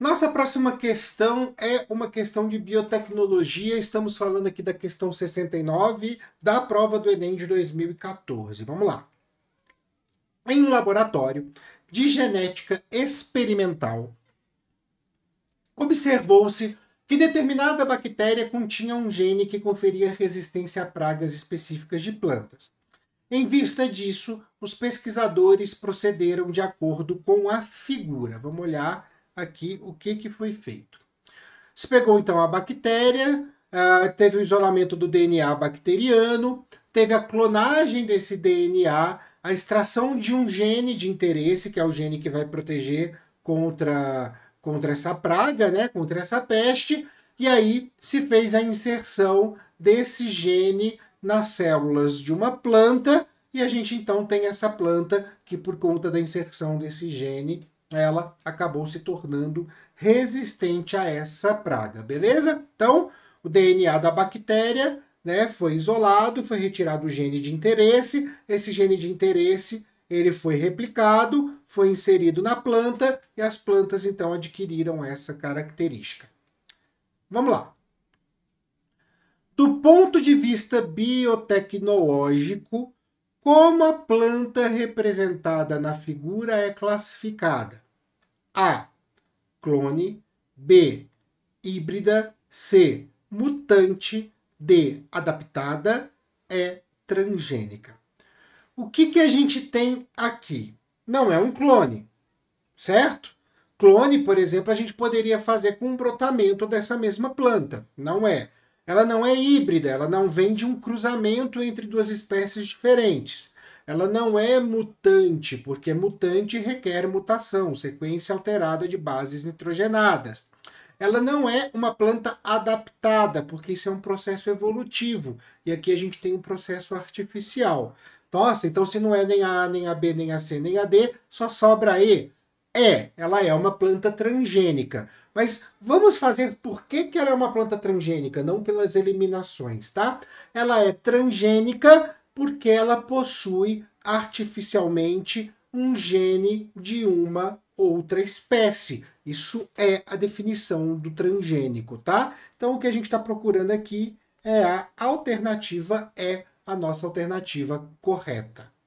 Nossa próxima questão é uma questão de biotecnologia. Estamos falando aqui da questão 69 da prova do Enem de 2014. Vamos lá. Em um laboratório de genética experimental, observou-se que determinada bactéria continha um gene que conferia resistência a pragas específicas de plantas. Em vista disso, os pesquisadores procederam de acordo com a figura. Vamos olhar aqui o que, que foi feito. Se pegou então a bactéria, ah, teve o isolamento do DNA bacteriano, teve a clonagem desse DNA, a extração de um gene de interesse, que é o gene que vai proteger contra, contra essa praga, né, contra essa peste, e aí se fez a inserção desse gene nas células de uma planta, e a gente então tem essa planta que, por conta da inserção desse gene, ela acabou se tornando resistente a essa praga, beleza? Então, o DNA da bactéria né, foi isolado, foi retirado o gene de interesse, esse gene de interesse ele foi replicado, foi inserido na planta e as plantas então adquiriram essa característica. Vamos lá. Do ponto de vista biotecnológico, como a planta representada na figura é classificada? A. Clone. B. Híbrida. C. Mutante. D. Adaptada. E. Transgênica. O que, que a gente tem aqui? Não é um clone, certo? Clone, por exemplo, a gente poderia fazer com um brotamento dessa mesma planta. Não é. Ela não é híbrida, ela não vem de um cruzamento entre duas espécies diferentes. Ela não é mutante, porque mutante requer mutação, sequência alterada de bases nitrogenadas. Ela não é uma planta adaptada, porque isso é um processo evolutivo. E aqui a gente tem um processo artificial. Nossa, então se não é nem A, nem AB, nem AC, nem AD, só sobra E. É, ela é uma planta transgênica. Mas vamos fazer por que, que ela é uma planta transgênica, não pelas eliminações, tá? Ela é transgênica porque ela possui artificialmente um gene de uma outra espécie. Isso é a definição do transgênico, tá? Então o que a gente está procurando aqui é a alternativa é a nossa alternativa correta.